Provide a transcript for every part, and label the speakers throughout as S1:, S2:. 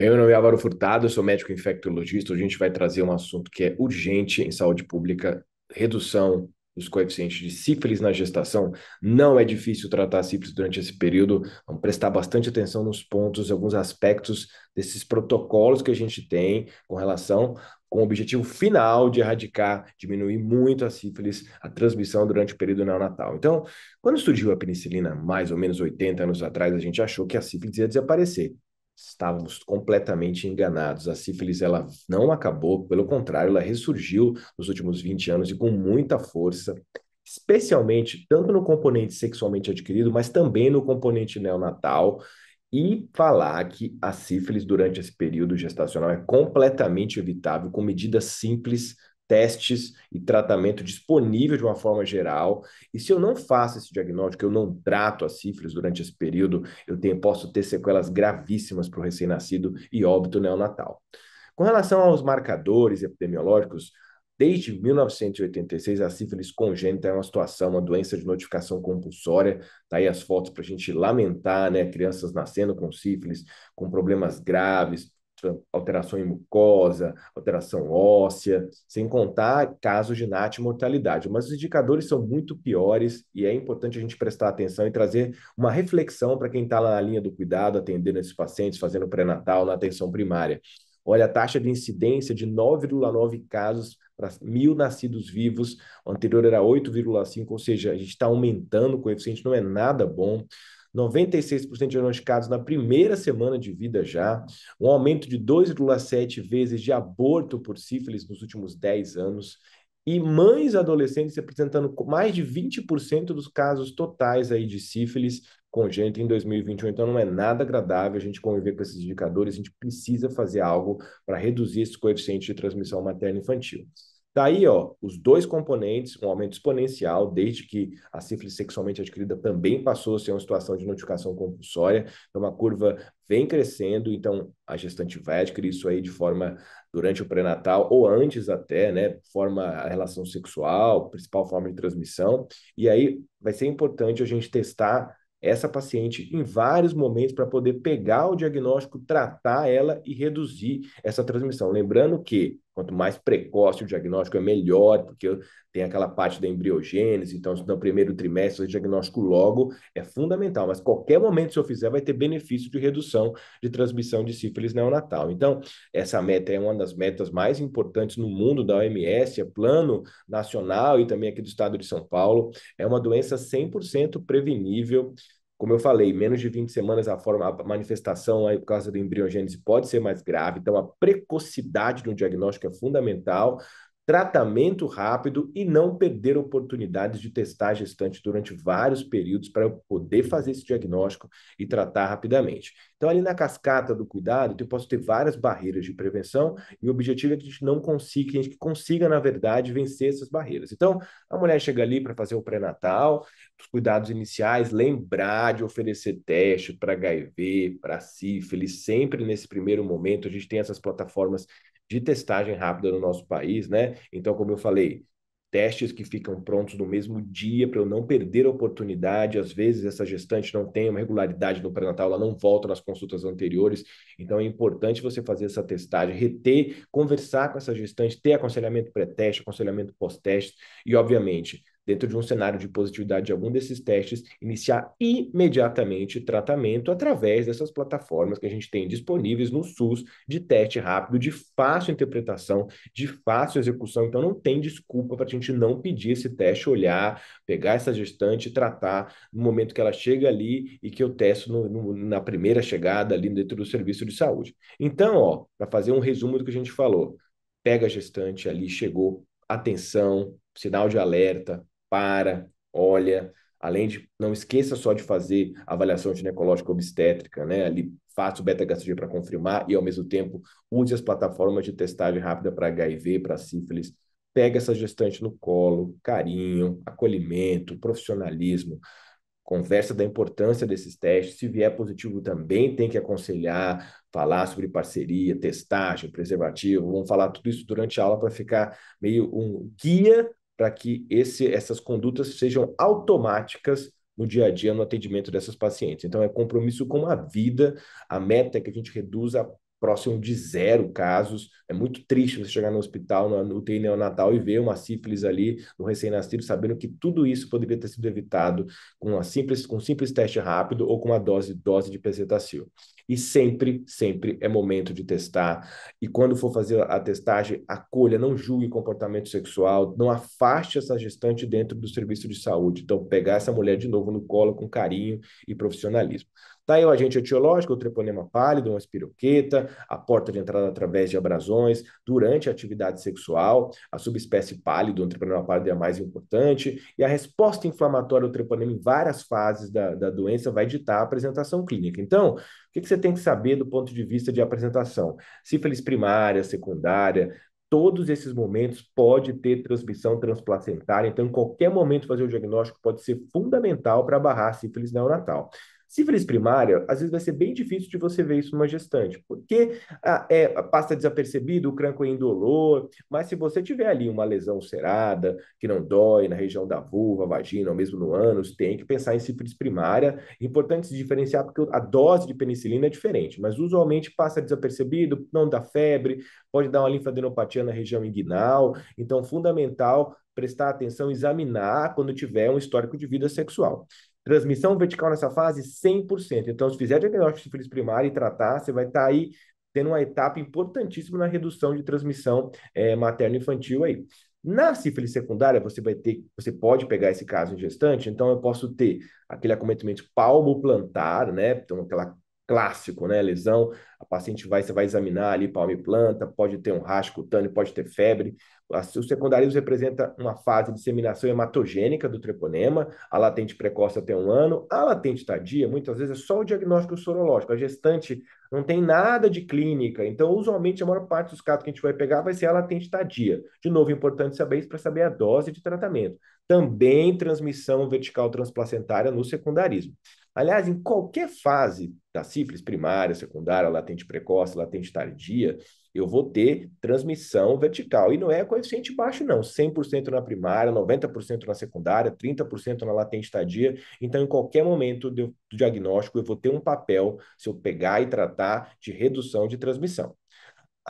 S1: Meu nome é Álvaro Furtado, eu sou médico infectologista. Hoje a gente vai trazer um assunto que é urgente em saúde pública: redução dos coeficientes de sífilis na gestação. Não é difícil tratar sífilis durante esse período. Vamos prestar bastante atenção nos pontos, alguns aspectos desses protocolos que a gente tem com relação com o objetivo final de erradicar, diminuir muito a sífilis, a transmissão durante o período neonatal. Então, quando surgiu a penicilina, mais ou menos 80 anos atrás, a gente achou que a sífilis ia desaparecer estávamos completamente enganados. A sífilis ela não acabou, pelo contrário, ela ressurgiu nos últimos 20 anos e com muita força, especialmente tanto no componente sexualmente adquirido, mas também no componente neonatal. E falar que a sífilis durante esse período gestacional é completamente evitável com medidas simples testes e tratamento disponível de uma forma geral. E se eu não faço esse diagnóstico, eu não trato a sífilis durante esse período, eu tenho, posso ter sequelas gravíssimas para o recém-nascido e óbito neonatal. Com relação aos marcadores epidemiológicos, Desde 1986, a sífilis congênita é uma situação, uma doença de notificação compulsória. Está aí as fotos para a gente lamentar, né? Crianças nascendo com sífilis, com problemas graves, alteração em mucosa, alteração óssea, sem contar casos de NAT mortalidade. Mas os indicadores são muito piores e é importante a gente prestar atenção e trazer uma reflexão para quem está lá na linha do cuidado, atendendo esses pacientes, fazendo pré-natal na atenção primária. Olha, a taxa de incidência de 9,9 casos para mil nascidos vivos, o anterior era 8,5, ou seja, a gente está aumentando, o coeficiente não é nada bom. 96% diagnosticados na primeira semana de vida já, um aumento de 2,7 vezes de aborto por sífilis nos últimos 10 anos, e mães adolescentes apresentando mais de 20% dos casos totais aí de sífilis congênita em 2021. Então não é nada agradável a gente conviver com esses indicadores, a gente precisa fazer algo para reduzir esse coeficiente de transmissão materna infantil. Daí, tá ó, os dois componentes, um aumento exponencial, desde que a sífilis sexualmente adquirida também passou a ser uma situação de notificação compulsória, então uma curva vem crescendo, então a gestante vai adquirir isso aí de forma durante o pré-natal ou antes até, né, forma a relação sexual, principal forma de transmissão, e aí vai ser importante a gente testar essa paciente em vários momentos para poder pegar o diagnóstico, tratar ela e reduzir essa transmissão. Lembrando que Quanto mais precoce o diagnóstico é melhor, porque tem aquela parte da embriogênese, então no primeiro trimestre o diagnóstico logo é fundamental, mas qualquer momento se eu fizer vai ter benefício de redução de transmissão de sífilis neonatal. Então, essa meta é uma das metas mais importantes no mundo da OMS, é plano nacional e também aqui do estado de São Paulo, é uma doença 100% prevenível como eu falei, menos de 20 semanas a, forma, a manifestação aí por causa do embriogênese pode ser mais grave, então a precocidade no diagnóstico é fundamental tratamento rápido e não perder oportunidades de testar a gestante durante vários períodos para poder fazer esse diagnóstico e tratar rapidamente. Então, ali na cascata do cuidado, eu posso ter várias barreiras de prevenção e o objetivo é que a gente não consiga, que a gente consiga, na verdade, vencer essas barreiras. Então, a mulher chega ali para fazer o pré-natal, os cuidados iniciais, lembrar de oferecer teste para HIV, para sífilis, sempre nesse primeiro momento. A gente tem essas plataformas de testagem rápida no nosso país, né? Então, como eu falei, testes que ficam prontos no mesmo dia para eu não perder a oportunidade. Às vezes essa gestante não tem uma regularidade no pré-natal, ela não volta nas consultas anteriores. Então é importante você fazer essa testagem, reter, conversar com essa gestante, ter aconselhamento pré-teste, aconselhamento pós-teste e obviamente dentro de um cenário de positividade de algum desses testes, iniciar imediatamente tratamento através dessas plataformas que a gente tem disponíveis no SUS de teste rápido, de fácil interpretação, de fácil execução. Então, não tem desculpa para a gente não pedir esse teste, olhar, pegar essa gestante, tratar no momento que ela chega ali e que eu testo no, no, na primeira chegada ali dentro do serviço de saúde. Então, ó, para fazer um resumo do que a gente falou, pega a gestante ali, chegou, atenção, sinal de alerta, para, olha, além de não esqueça só de fazer avaliação ginecológica obstétrica, né? Ali faça o beta-HCG para confirmar e ao mesmo tempo use as plataformas de testagem rápida para HIV, para sífilis. Pega essa gestante no colo, carinho, acolhimento, profissionalismo. Conversa da importância desses testes. Se vier positivo, também tem que aconselhar, falar sobre parceria, testagem, preservativo. Vamos falar tudo isso durante a aula para ficar meio um guia para que esse, essas condutas sejam automáticas no dia a dia no atendimento dessas pacientes. Então, é compromisso com a vida, a meta é que a gente reduza próximo de zero casos. É muito triste você chegar no hospital, no UTI neonatal, e ver uma sífilis ali no recém-nascido, sabendo que tudo isso poderia ter sido evitado com, uma simples, com um simples teste rápido ou com uma dose, dose de pesetacil. E sempre, sempre é momento de testar. E quando for fazer a testagem, acolha, não julgue comportamento sexual, não afaste essa gestante dentro do serviço de saúde. Então, pegar essa mulher de novo no colo com carinho e profissionalismo. Está aí o agente etiológico, o treponema pálido, uma espiroqueta, a porta de entrada através de abrasões, durante a atividade sexual, a subespécie pálido, o treponema pálido é a mais importante, e a resposta inflamatória do treponema em várias fases da, da doença vai ditar a apresentação clínica. Então, o que, que você tem que saber do ponto de vista de apresentação? Sífilis primária, secundária, todos esses momentos pode ter transmissão transplacentária, então em qualquer momento fazer o diagnóstico pode ser fundamental para barrar a sífilis neonatal. Sífilis primária, às vezes vai ser bem difícil de você ver isso numa gestante, porque ah, é, passa desapercebido, o crânio é indolor, mas se você tiver ali uma lesão ulcerada que não dói na região da vulva, vagina ou mesmo no ânus, tem que pensar em sífilis primária. Importante se diferenciar porque a dose de penicilina é diferente, mas usualmente passa desapercebido, não dá febre, pode dar uma linfadenopatia na região inguinal, então fundamental prestar atenção, examinar quando tiver um histórico de vida sexual. Transmissão vertical nessa fase, 100%. Então, se fizer diagnóstico de sífilis primário e tratar, você vai estar tá aí tendo uma etapa importantíssima na redução de transmissão é, eh, materno-infantil aí. Na sífilis secundária, você vai ter, você pode pegar esse caso em gestante, então eu posso ter aquele acometimento palmo plantar, né? Então, aquela clássico, né? Lesão, a paciente vai, você vai examinar ali palma e planta, pode ter um rash cutâneo, pode ter febre. O secundarismo representa uma fase de disseminação hematogênica do treponema, a latente precoce até um ano, a latente tardia, muitas vezes é só o diagnóstico sorológico. A gestante não tem nada de clínica, então usualmente a maior parte dos casos que a gente vai pegar vai ser a latente tardia. De novo, é importante saber isso para saber a dose de tratamento. Também transmissão vertical transplacentária no secundarismo. Aliás, em qualquer fase da sífilis primária, secundária, latente precoce, latente tardia, eu vou ter transmissão vertical. E não é coeficiente baixo, não. 100% na primária, 90% na secundária, 30% na latente tardia. Então, em qualquer momento do diagnóstico, eu vou ter um papel, se eu pegar e tratar, de redução de transmissão.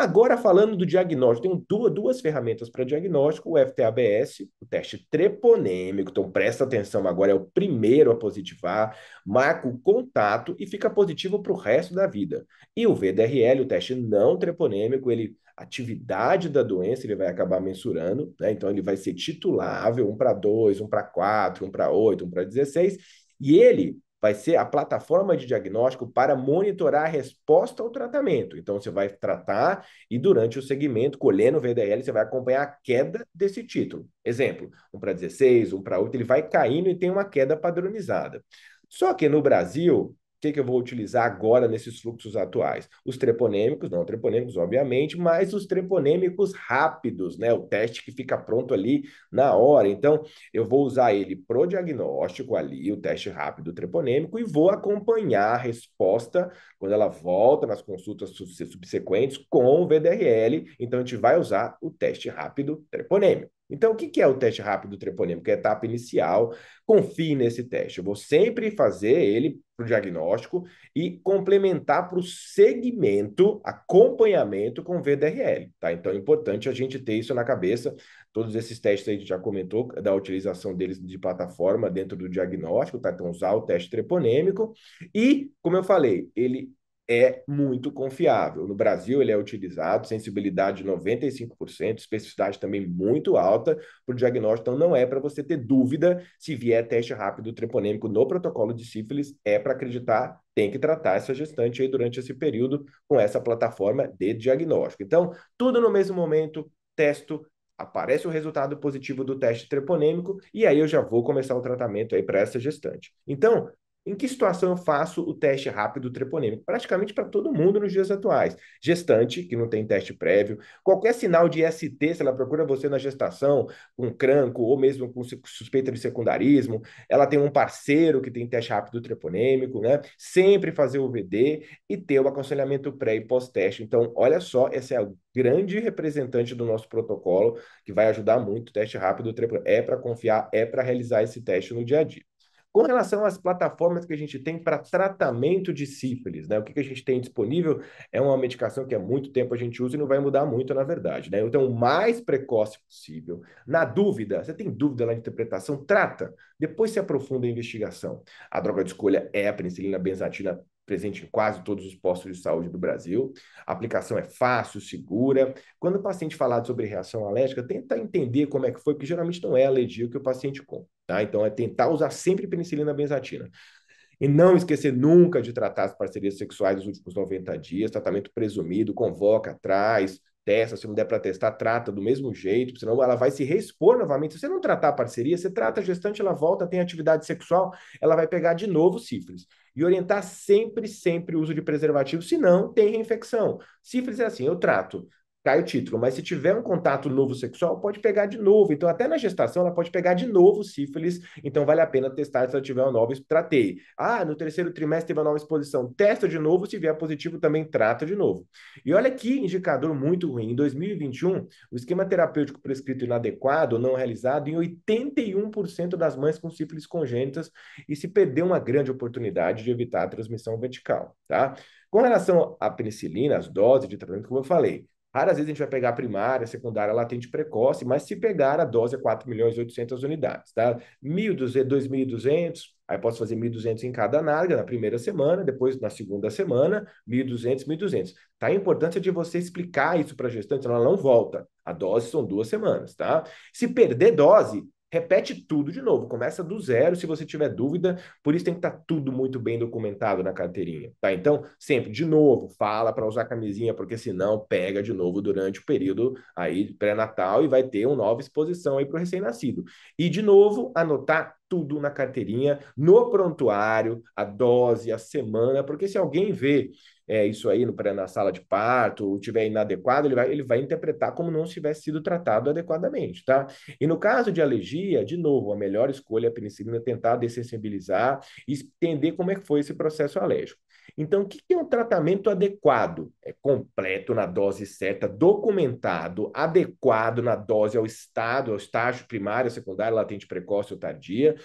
S1: Agora, falando do diagnóstico, tem duas, duas ferramentas para diagnóstico: o FTABS, o teste treponêmico. Então, presta atenção agora, é o primeiro a positivar, marca o contato e fica positivo para o resto da vida. E o VDRL, o teste não treponêmico, ele atividade da doença ele vai acabar mensurando, né? Então ele vai ser titulável, um para 2, um para 4, um para 8, um para 16, e ele vai ser a plataforma de diagnóstico para monitorar a resposta ao tratamento. Então, você vai tratar e, durante o segmento, colhendo o VDL, você vai acompanhar a queda desse título. Exemplo, um para 16, um para 8, ele vai caindo e tem uma queda padronizada. Só que no Brasil, que, que eu vou utilizar agora nesses fluxos atuais? Os treponêmicos, não treponêmicos, obviamente, mas os treponêmicos rápidos, né? O teste que fica pronto ali na hora. Então, eu vou usar ele pro diagnóstico ali, o teste rápido treponêmico, e vou acompanhar a resposta quando ela volta nas consultas subsequentes com o VDRL. Então, a gente vai usar o teste rápido treponêmico. Então, o que é o teste rápido treponêmico? É a etapa inicial. Confie nesse teste. Eu vou sempre fazer ele para o diagnóstico e complementar para o segmento, acompanhamento com VDRL. Tá? Então, é importante a gente ter isso na cabeça. Todos esses testes aí a gente já comentou da utilização deles de plataforma dentro do diagnóstico, tá? Então, usar o teste treponêmico. E, como eu falei, ele é muito confiável. No Brasil, ele é utilizado, sensibilidade 95%, especificidade também muito alta para o diagnóstico. Então, não é para você ter dúvida se vier teste rápido treponêmico no protocolo de sífilis, é para acreditar, tem que tratar essa gestante aí durante esse período com essa plataforma de diagnóstico. Então, tudo no mesmo momento, testo, aparece o resultado positivo do teste treponêmico e aí eu já vou começar o tratamento aí para essa gestante. Então, em que situação eu faço o teste rápido treponêmico? Praticamente para todo mundo nos dias atuais. Gestante, que não tem teste prévio, qualquer sinal de ST, se ela procura você na gestação, com crânio ou mesmo com suspeita de secundarismo, ela tem um parceiro que tem teste rápido treponêmico, né? Sempre fazer o VD e ter o aconselhamento pré e pós-teste. Então, olha só, essa é a grande representante do nosso protocolo, que vai ajudar muito o teste rápido treponêmico. É para confiar, é para realizar esse teste no dia a dia. Com relação às plataformas que a gente tem para tratamento de sífilis, né? O que, que a gente tem disponível é uma medicação que há muito tempo a gente usa e não vai mudar muito, na verdade, né? Então, o mais precoce possível. Na dúvida, você tem dúvida na interpretação, trata. Depois se aprofunda a investigação. A droga de escolha é a penicilina benzatina presente em quase todos os postos de saúde do Brasil. A aplicação é fácil, segura. Quando o paciente falar sobre reação alérgica, tenta entender como é que foi, porque geralmente não é alergia que o paciente come. Tá? Então, é tentar usar sempre penicilina benzatina. E não esquecer nunca de tratar as parcerias sexuais nos últimos 90 dias, tratamento presumido, convoca, traz, testa, se não der para testar, trata do mesmo jeito, senão ela vai se reexpor novamente. Se você não tratar a parceria, você trata a gestante, ela volta, tem atividade sexual, ela vai pegar de novo sífilis e orientar sempre, sempre o uso de preservativo, se não tem reinfecção. Sífilis é assim, eu trato cai o título. Mas se tiver um contato novo sexual, pode pegar de novo. Então, até na gestação, ela pode pegar de novo sífilis. Então, vale a pena testar se ela tiver uma nova, tratei. Ah, no terceiro trimestre teve uma nova exposição, testa de novo. Se vier positivo, também trata de novo. E olha que indicador muito ruim. Em 2021, o esquema terapêutico prescrito inadequado, não realizado, em 81% das mães com sífilis congênitas e se perdeu uma grande oportunidade de evitar a transmissão vertical, tá? Com relação à penicilina, as doses de tratamento, como eu falei, Raras vezes a gente vai pegar a primária, a secundária, a latente precoce, mas se pegar a dose é 4 milhões e 800 unidades, tá? 1.200, 2.200, aí posso fazer 1.200 em cada análise na primeira semana, depois na segunda semana, 1.200, 1.200. Tá? A importância de você explicar isso para a gestante, senão ela não volta. A dose são duas semanas, tá? Se perder dose, repete tudo de novo, começa do zero se você tiver dúvida, por isso tem que estar tá tudo muito bem documentado na carteirinha, tá? Então, sempre, de novo, fala para usar camisinha, porque senão pega de novo durante o período aí pré-natal e vai ter uma nova exposição aí para o recém-nascido. E, de novo, anotar tudo na carteirinha, no prontuário, a dose, a semana, porque se alguém vê é, isso aí no, na sala de parto, ou tiver inadequado, ele vai, ele vai interpretar como não tivesse sido tratado adequadamente, tá? E no caso de alergia, de novo, a melhor escolha é a penicilina tentar dessensibilizar e entender como é que foi esse processo alérgico. Então, o que é um tratamento adequado? É completo na dose certa, documentado, adequado na dose ao estado, ao estágio primário, secundário, latente precoce ou tardia,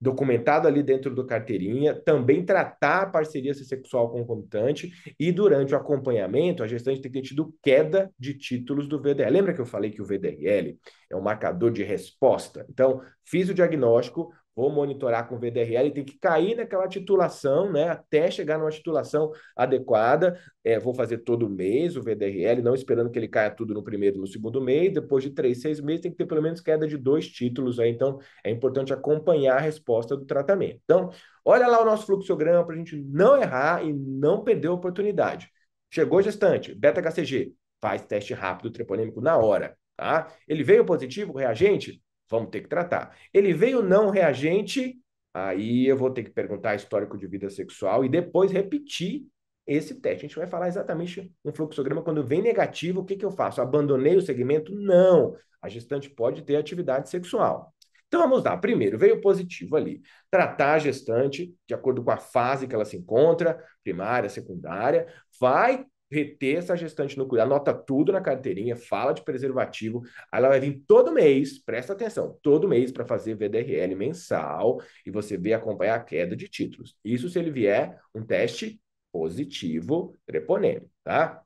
S1: documentado ali dentro do carteirinha, também tratar a parceria sexual concomitante e durante o acompanhamento, a gestante tem que ter tido queda de títulos do VDRL. Lembra que eu falei que o VDRL é um marcador de resposta? Então, fiz o diagnóstico, vou monitorar com VDRL, tem que cair naquela titulação, né? Até chegar numa titulação adequada. É, vou fazer todo mês o VDRL, não esperando que ele caia tudo no primeiro e no segundo mês. Depois de três, seis meses, tem que ter pelo menos queda de dois títulos Então, é importante acompanhar a resposta do tratamento. Então, olha lá o nosso fluxograma para a gente não errar e não perder a oportunidade. Chegou gestante, beta-HCG, faz teste rápido treponêmico na hora. Tá? Ele veio positivo, reagente, Vamos ter que tratar. Ele veio não reagente, aí eu vou ter que perguntar histórico de vida sexual e depois repetir esse teste. A gente vai falar exatamente um fluxograma quando vem negativo, o que, que eu faço? Abandonei o segmento? Não. A gestante pode ter atividade sexual. Então vamos lá. Primeiro, veio positivo ali. Tratar a gestante de acordo com a fase que ela se encontra, primária, secundária, vai reter essa gestante no cuidado, anota tudo na carteirinha, fala de preservativo, aí ela vai vir todo mês, presta atenção, todo mês para fazer VDRL mensal e você vê acompanhar a queda de títulos. Isso se ele vier um teste positivo treponêmico, tá?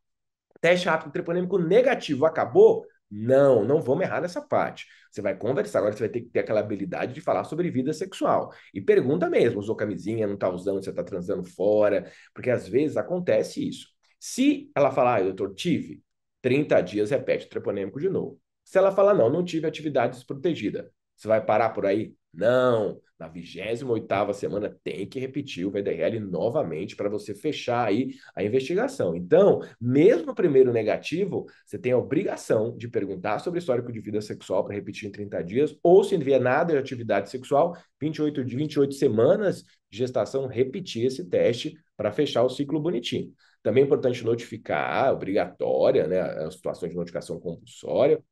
S1: Teste rápido treponêmico negativo, acabou? Não, não vamos errar nessa parte. Você vai conversar, agora você vai ter que ter aquela habilidade de falar sobre vida sexual. E pergunta mesmo, usou camisinha, não tá usando, você tá transando fora, porque às vezes acontece isso. Se ela falar, ah, doutor, tive, 30 dias repete o treponêmico de novo. Se ela falar, não, não tive atividade desprotegida, você vai parar por aí? Não, na 28ª semana tem que repetir o VDRL novamente para você fechar aí a investigação. Então, mesmo o primeiro negativo, você tem a obrigação de perguntar sobre histórico de vida sexual para repetir em 30 dias, ou se não vier nada de atividade sexual, 28 de 28 semanas de gestação, repetir esse teste para fechar o ciclo bonitinho. Também é importante notificar, ah, obrigatória, né, a situação de notificação compulsória,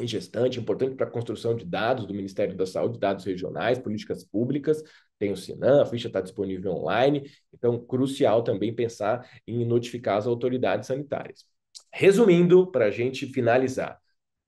S1: e é gestante, é importante para a construção de dados do Ministério da Saúde, dados regionais, políticas públicas, tem o Sinan, a ficha está disponível online, então crucial também pensar em notificar as autoridades sanitárias. Resumindo, para a gente finalizar,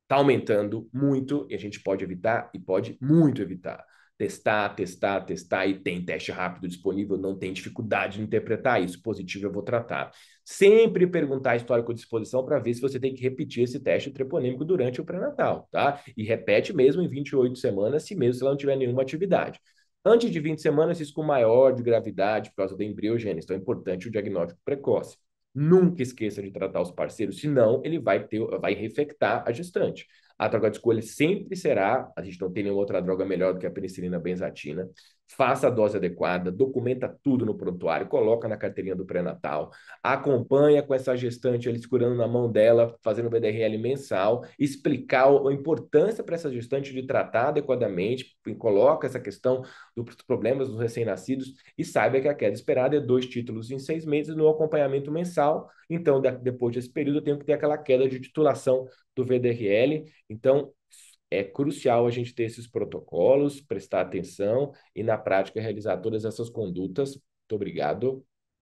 S1: está aumentando muito e a gente pode evitar e pode muito evitar testar, testar, testar, e tem teste rápido disponível, não tem dificuldade de interpretar isso. Positivo eu vou tratar. Sempre perguntar histórico de exposição para ver se você tem que repetir esse teste treponêmico durante o pré-natal, tá? E repete mesmo em 28 semanas, se mesmo se ela não tiver nenhuma atividade. Antes de 20 semanas, isso com maior de gravidade por causa da embriogênese, então é importante o diagnóstico precoce. Nunca esqueça de tratar os parceiros, senão ele vai, ter, vai reinfectar a gestante. A droga de escolha sempre será, a gente não tem nenhuma outra droga melhor do que a penicilina benzatina faça a dose adequada, documenta tudo no prontuário, coloca na carteirinha do pré-natal, acompanha com essa gestante ali segurando na mão dela, fazendo o BDRL mensal, explicar a importância para essa gestante de tratar adequadamente, coloca essa questão dos problemas dos recém-nascidos e saiba que a queda esperada é dois títulos em seis meses no acompanhamento mensal. Então, depois desse período, eu tenho que ter aquela queda de titulação do VDRL. Então, é crucial a gente ter esses protocolos, prestar atenção e, na prática, realizar todas essas condutas. Muito obrigado.